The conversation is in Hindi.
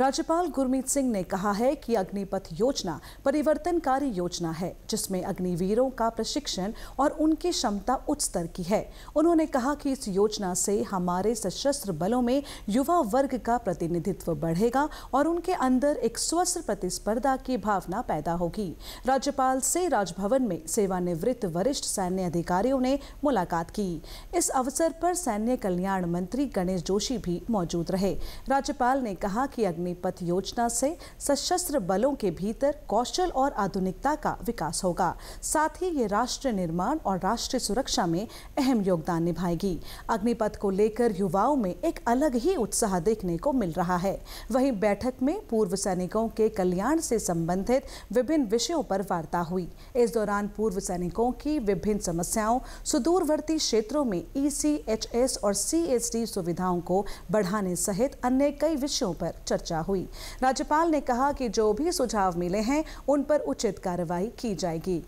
राज्यपाल गुरमीत सिंह ने कहा है कि अग्निपथ योजना परिवर्तनकारी योजना है जिसमें अग्निवीरों का प्रशिक्षण और उनकी क्षमता उच्च स्तर की है उन्होंने कहा कि इस योजना से हमारे सशस्त्र बलों में युवा वर्ग का प्रतिनिधित्व बढ़ेगा और उनके अंदर एक स्वस्थ प्रतिस्पर्धा की भावना पैदा होगी राज्यपाल से राजभवन में सेवानिवृत्त वरिष्ठ सैन्य अधिकारियों ने मुलाकात की इस अवसर पर सैन्य कल्याण मंत्री गणेश जोशी भी मौजूद रहे राज्यपाल ने कहा कि अग्नि पथ योजना से सशस्त्र बलों के भीतर कौशल और आधुनिकता का विकास होगा साथ ही ये राष्ट्र निर्माण और राष्ट्रीय सुरक्षा में अहम योगदान निभाएगी अग्निपथ को लेकर युवाओं में एक अलग ही उत्साह देखने को मिल रहा है वहीं बैठक में पूर्व सैनिकों के कल्याण से संबंधित विभिन्न विषयों पर वार्ता हुई इस दौरान पूर्व सैनिकों की विभिन्न समस्याओं सुदूरवर्ती क्षेत्रों में ई e और सी सुविधाओं को बढ़ाने सहित अन्य कई विषयों पर चर्चा चर्चा हुई राज्यपाल ने कहा कि जो भी सुझाव मिले हैं उन पर उचित कार्रवाई की जाएगी